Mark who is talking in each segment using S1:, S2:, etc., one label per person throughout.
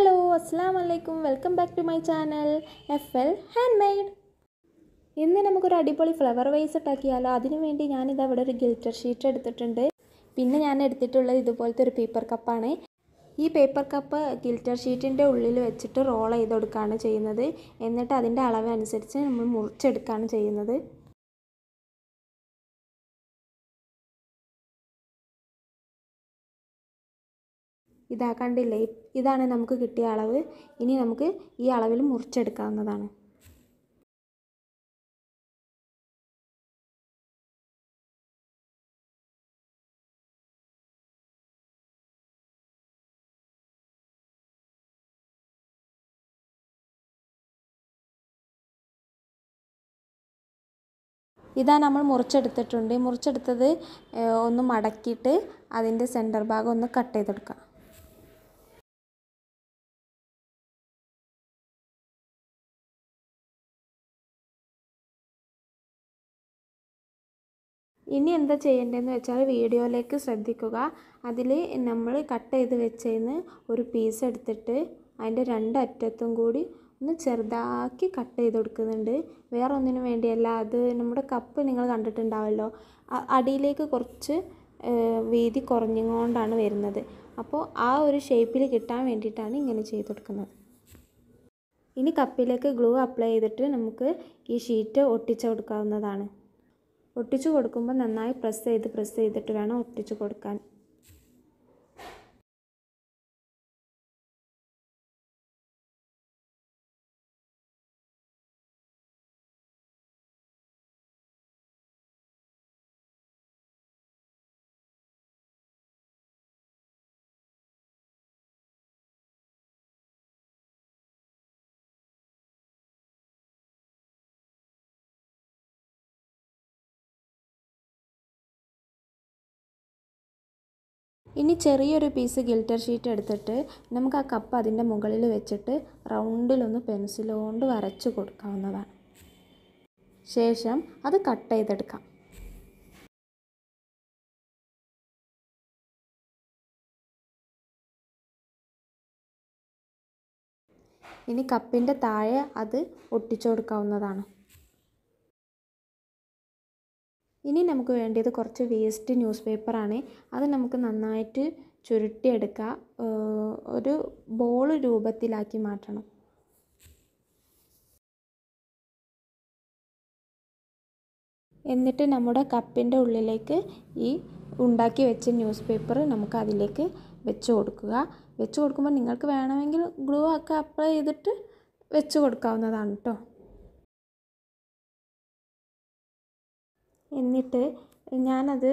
S1: hello അസ്സാം വലൈക്കും welcome back to my channel F L handmade ഇന്ന് നമുക്കൊരു അടിപൊളി ഫ്ലവർ വൈസ് ഉണ്ടാക്കിയാലോ അതിനുവേണ്ടി ഞാനിത് അവിടെ ഒരു ഗിൽറ്റർ ഷീറ്റ് എടുത്തിട്ടുണ്ട് പിന്നെ ഞാൻ എടുത്തിട്ടുള്ളത് ഇതുപോലത്തെ ഒരു പേപ്പർ കപ്പാണ് ഈ പേപ്പർ കപ്പ് ഗിൽറ്റർ ഷീറ്റിൻ്റെ ഉള്ളിൽ വെച്ചിട്ട് റോൾ ചെയ്ത്
S2: കൊടുക്കുകയാണ് ചെയ്യുന്നത് എന്നിട്ട് അതിൻ്റെ അളവ് അനുസരിച്ച് നമ്മൾ മുറിച്ചെടുക്കുകയാണ് ചെയ്യുന്നത്
S3: ഇതാ കണ്ടില്ലേ ഇതാണ് നമുക്ക് കിട്ടിയ അളവ് ഇനി നമുക്ക് ഈ അളവിൽ മുറിച്ചെടുക്കാവുന്നതാണ്
S2: ഇതാ നമ്മൾ മുറിച്ചെടുത്തിട്ടുണ്ട് മുറിച്ചെടുത്തത് ഒന്ന് മടക്കിയിട്ട് അതിൻ്റെ സെൻറ്റർ
S3: ഭാഗം ഒന്ന് കട്ട് ചെയ്തെടുക്കാം ഇനി എന്താ ചെയ്യേണ്ടതെന്ന് വെച്ചാൽ വീഡിയോയിലേക്ക് ശ്രദ്ധിക്കുക അതിൽ
S1: നമ്മൾ കട്ട് ചെയ്ത് വെച്ചതിന് ഒരു പീസ് എടുത്തിട്ട് അതിൻ്റെ രണ്ടറ്റത്തും കൂടി ഒന്ന് ചെറുതാക്കി കട്ട് ചെയ്ത് കൊടുക്കുന്നുണ്ട് വേറെ ഒന്നിനും വേണ്ടിയല്ല അത് നമ്മുടെ കപ്പ് നിങ്ങൾ കണ്ടിട്ടുണ്ടാവല്ലോ അടിയിലേക്ക് കുറച്ച് വീതി കുറഞ്ഞുകൊണ്ടാണ് വരുന്നത് അപ്പോൾ ആ ഒരു ഷേപ്പിൽ കിട്ടാൻ വേണ്ടിയിട്ടാണ് ഇങ്ങനെ ചെയ്ത് കൊടുക്കുന്നത് ഇനി കപ്പിലേക്ക് ഗ്ലൂ അപ്ലൈ ചെയ്തിട്ട് നമുക്ക് ഈ ഷീറ്റ് ഒട്ടിച്ചു കൊടുക്കാവുന്നതാണ്
S2: ഒട്ടിച്ചു കൊടുക്കുമ്പോൾ നന്നായി പ്രസ് ചെയ്ത് പ്രസ് ചെയ്തിട്ട് വേണം ഒട്ടിച്ചു കൊടുക്കാൻ ഇനി ചെറിയൊരു പീസ് ഗിൽറ്റർ ഷീറ്റ് എടുത്തിട്ട് നമുക്ക് ആ കപ്പ് അതിൻ്റെ മുകളിൽ വെച്ചിട്ട് റൗണ്ടിലൊന്ന് പെൻസിൽ കൊണ്ട് വരച്ച് കൊടുക്കാവുന്നതാണ് ശേഷം അത് കട്ട്
S3: ചെയ്തെടുക്കാം ഇനി കപ്പിൻ്റെ താഴെ അത് ഒട്ടിച്ചു കൊടുക്കാവുന്നതാണ്
S1: ഇനി നമുക്ക് വേണ്ടത് കുറച്ച് വേസ്റ്റ് ന്യൂസ് പേപ്പറാണ് അത് നമുക്ക് നന്നായിട്ട്
S2: ചുരുട്ടിയെടുക്കുക ഒരു ബോൾ രൂപത്തിലാക്കി മാറ്റണം എന്നിട്ട് നമ്മുടെ കപ്പിൻ്റെ ഉള്ളിലേക്ക് ഈ ഉണ്ടാക്കി വെച്ച ന്യൂസ് പേപ്പർ നമുക്ക് അതിലേക്ക് വെച്ച് കൊടുക്കുക വെച്ച് കൊടുക്കുമ്പോൾ നിങ്ങൾക്ക് വേണമെങ്കിൽ ഗ്ലൂ ഒക്കെ അപ്ലൈ ചെയ്തിട്ട് വെച്ച് കൊടുക്കാവുന്നതാണ് കേട്ടോ എന്നിട്ട് ഞാനത്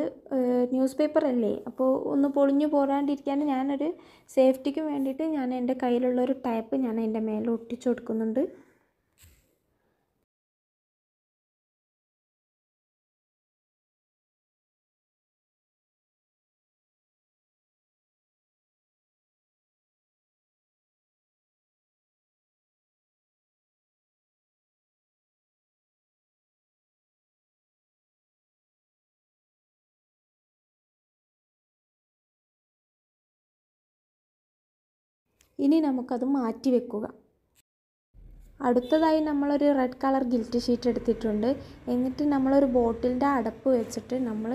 S2: ന്യൂസ് പേപ്പറല്ലേ അപ്പോൾ ഒന്ന് പൊളിഞ്ഞു പോരാണ്ടിരിക്കാൻ ഞാനൊരു സേഫ്റ്റിക്ക് വേണ്ടിയിട്ട് ഞാൻ എൻ്റെ കയ്യിലുള്ളൊരു ടാപ്പ് ഞാൻ അതിൻ്റെ മേലെ ഒട്ടിച്ചു
S3: കൊടുക്കുന്നുണ്ട് ഇനി നമുക്കത് മാറ്റി വെക്കുക
S2: അടുത്തതായി നമ്മളൊരു റെഡ് കളർ ഗിൽറ്റ് ഷീറ്റ് എടുത്തിട്ടുണ്ട് എന്നിട്ട് നമ്മളൊരു
S1: ബോട്ടിലിൻ്റെ അടപ്പ് വെച്ചിട്ട് നമ്മൾ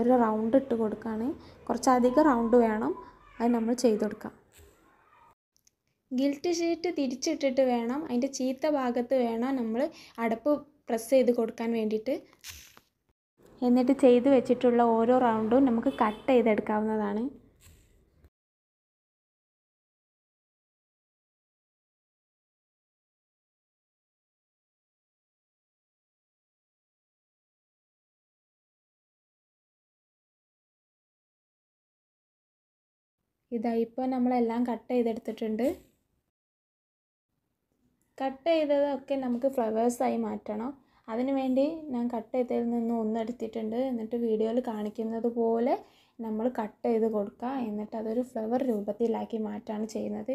S1: ഒരു റൗണ്ട് ഇട്ട് കൊടുക്കുകയാണ് കുറച്ചധികം റൗണ്ട് വേണം അത് നമ്മൾ ചെയ്ത് കൊടുക്കാം ഗിൽറ്റ് ഷീറ്റ് തിരിച്ചിട്ടിട്ട് വേണം അതിൻ്റെ ചീത്ത ഭാഗത്ത് വേണം നമ്മൾ അടപ്പ് പ്രസ് ചെയ്ത് കൊടുക്കാൻ വേണ്ടിയിട്ട്
S2: എന്നിട്ട് ചെയ്ത് വെച്ചിട്ടുള്ള ഓരോ റൗണ്ടും നമുക്ക് കട്ട് ചെയ്തെടുക്കാവുന്നതാണ്
S3: ഇതാ ഇപ്പോൾ നമ്മളെല്ലാം കട്ട് ചെയ്തെടുത്തിട്ടുണ്ട്
S1: കട്ട് ചെയ്തതൊക്കെ നമുക്ക് ഫ്ലവേഴ്സായി മാറ്റണം അതിനു വേണ്ടി ഞാൻ കട്ട് ചെയ്തതിൽ നിന്ന് ഒന്നെടുത്തിട്ടുണ്ട് എന്നിട്ട് വീഡിയോയിൽ കാണിക്കുന്നത് പോലെ നമ്മൾ കട്ട് ചെയ്ത് കൊടുക്കുക എന്നിട്ട്
S3: അതൊരു ഫ്ലവർ രൂപത്തിലാക്കി മാറ്റാണ് ചെയ്യുന്നത്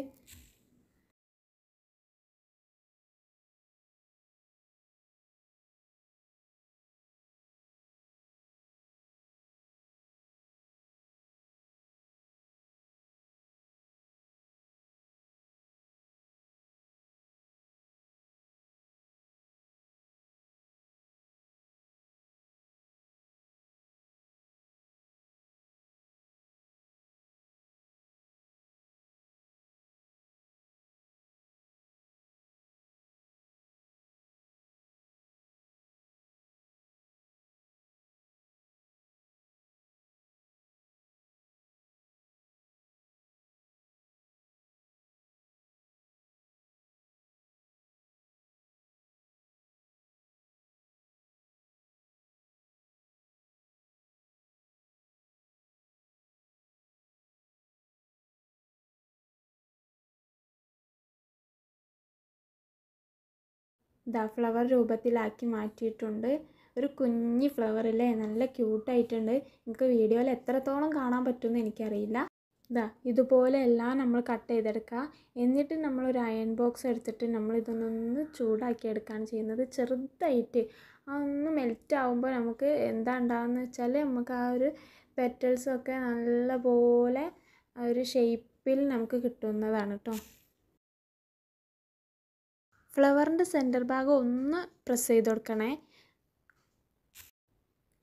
S3: ദാ ഫ്ലവർ രൂപത്തിലാക്കി മാറ്റിയിട്ടുണ്ട് ഒരു കുഞ്ഞി
S1: അല്ലേ നല്ല ക്യൂട്ടായിട്ടുണ്ട് നിങ്ങൾക്ക് വീഡിയോയിൽ എത്രത്തോളം കാണാൻ പറ്റുമെന്ന് എനിക്കറിയില്ല ഇതാ ഇതുപോലെ എല്ലാം നമ്മൾ കട്ട് ചെയ്തെടുക്കുക എന്നിട്ട് നമ്മൾ ഒരു അയൺ ബോക്സ് എടുത്തിട്ട് നമ്മൾ ഇതൊന്നൊന്ന് ചൂടാക്കി എടുക്കുകയാണ് ചെയ്യുന്നത് ചെറുതായിട്ട് അതൊന്ന് മെൽറ്റ് ആകുമ്പോൾ നമുക്ക് എന്താ ഉണ്ടാകുന്ന വെച്ചാൽ നമുക്ക് ആ ഒരു പെറ്റൽസൊക്കെ നല്ലപോലെ ആ ഒരു ഷേപ്പിൽ നമുക്ക് കിട്ടുന്നതാണ് കേട്ടോ ഫ്ലവറിൻ്റെ സെൻറ്റർ ഭാഗം ഒന്ന് പ്രസ് ചെയ്ത് കൊടുക്കണേ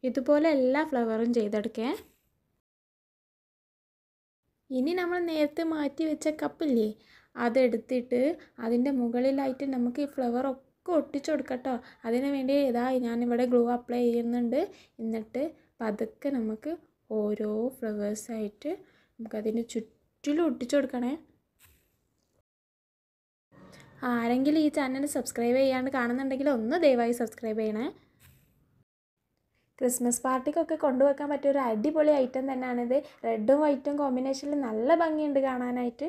S1: ഇതുപോലെ എല്ലാ ഫ്ലവറും ചെയ്തെടുക്കേ ഇനി നമ്മൾ നേരത്തെ മാറ്റി വെച്ച കപ്പില്ലേ അതെടുത്തിട്ട് അതിൻ്റെ മുകളിലായിട്ട് നമുക്ക് ഈ ഫ്ലവർ ഒക്കെ ഒട്ടിച്ചു കൊടുക്കട്ടോ അതിന് വേണ്ടി ഇതാ ഞാനിവിടെ ഗ്ലൂ അപ്ലൈ ചെയ്യുന്നുണ്ട് എന്നിട്ട് പതുക്കെ നമുക്ക് ഓരോ ഫ്ലവേഴ്സായിട്ട് നമുക്കതിൻ്റെ ചുറ്റിലും ഒട്ടിച്ചു കൊടുക്കണേ ആരെങ്കിലും ഈ ചാനൽ സബ്സ്ക്രൈബ് ചെയ്യാണ്ട് കാണുന്നുണ്ടെങ്കിൽ ഒന്ന് ദയവായി സബ്സ്ക്രൈബ് ചെയ്യണേ ക്രിസ്മസ് പാർട്ടിക്കൊക്കെ കൊണ്ടുവെക്കാൻ പറ്റിയ ഒരു അടിപൊളി ഐറ്റം തന്നെയാണിത് റെഡും വൈറ്റും കോമ്പിനേഷനിൽ നല്ല ഭംഗിയുണ്ട് കാണാനായിട്ട്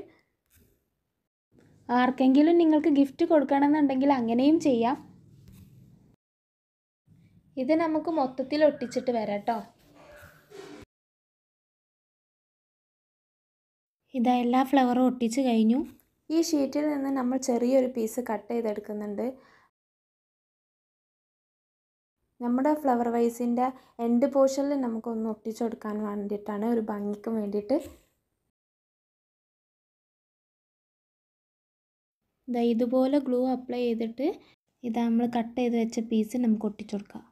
S1: ആർക്കെങ്കിലും നിങ്ങൾക്ക് ഗിഫ്റ്റ്
S2: കൊടുക്കണമെന്നുണ്ടെങ്കിൽ അങ്ങനെയും ചെയ്യാം ഇത് നമുക്ക് മൊത്തത്തിൽ ഒട്ടിച്ചിട്ട് വരാട്ടോ ഇതാ എല്ലാ ഫ്ലവറും ഒട്ടിച്ച് കഴിഞ്ഞു ഈ ഷീറ്റിൽ നിന്ന് നമ്മൾ ചെറിയൊരു പീസ് കട്ട് ചെയ്തെടുക്കുന്നുണ്ട് നമ്മുടെ ഫ്ലവർ വൈസിൻ്റെ എൻഡ് പോർഷനിൽ നമുക്കൊന്ന് ഒട്ടിച്ചു കൊടുക്കാൻ വേണ്ടിയിട്ടാണ് ഒരു ഭംഗിക്കും വേണ്ടിയിട്ട് ഇതുപോലെ ഗ്ലൂ അപ്ലൈ ചെയ്തിട്ട് ഇത് നമ്മൾ കട്ട് ചെയ്ത് വെച്ച പീസ് നമുക്ക് ഒട്ടിച്ചു കൊടുക്കാം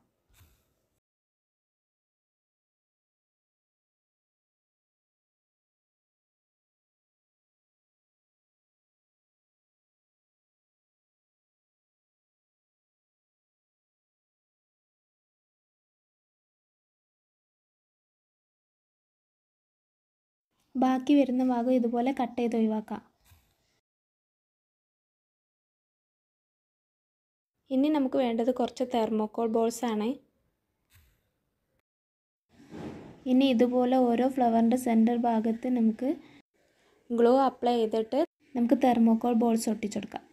S3: ബാക്കി വരുന്ന ഭാഗം ഇതുപോലെ കട്ട് ചെയ്ത് ഒഴിവാക്കാം
S2: ഇനി നമുക്ക് വേണ്ടത് കുറച്ച് തെർമോക്കോൾ ബോൾസ് ആണ്
S1: ഇനി ഇതുപോലെ ഓരോ ഫ്ലവറിൻ്റെ സെൻറ്റർ ഭാഗത്ത് നമുക്ക്
S2: ഗ്ലോ അപ്ലൈ ചെയ്തിട്ട് നമുക്ക് തെർമോക്കോൾ ബോൾസ് ഒട്ടിച്ചെടുക്കാം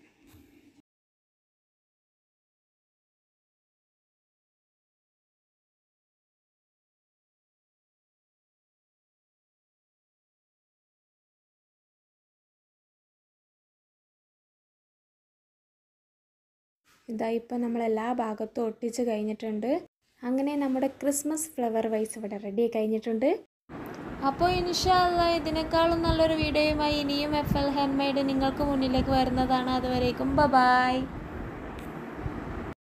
S3: ഇതാ ഇപ്പോൾ നമ്മൾ എല്ലാ ഭാഗത്തും ഒട്ടിച്ച് കഴിഞ്ഞിട്ടുണ്ട് അങ്ങനെ
S1: നമ്മുടെ ക്രിസ്മസ് ഫ്ലവർ വൈസ് ഇവിടെ റെഡി കഴിഞ്ഞിട്ടുണ്ട് അപ്പോൾ ഇൻഷാല്ല ഇതിനേക്കാളും
S2: നല്ലൊരു വീഡിയോയുമായി ഇനിയും എഫ് എൽ ഹാൻഡ് മെയ്ഡ് നിങ്ങൾക്ക് മുന്നിലേക്ക് വരുന്നതാണ് അതുവരേക്കും ബ ബായ്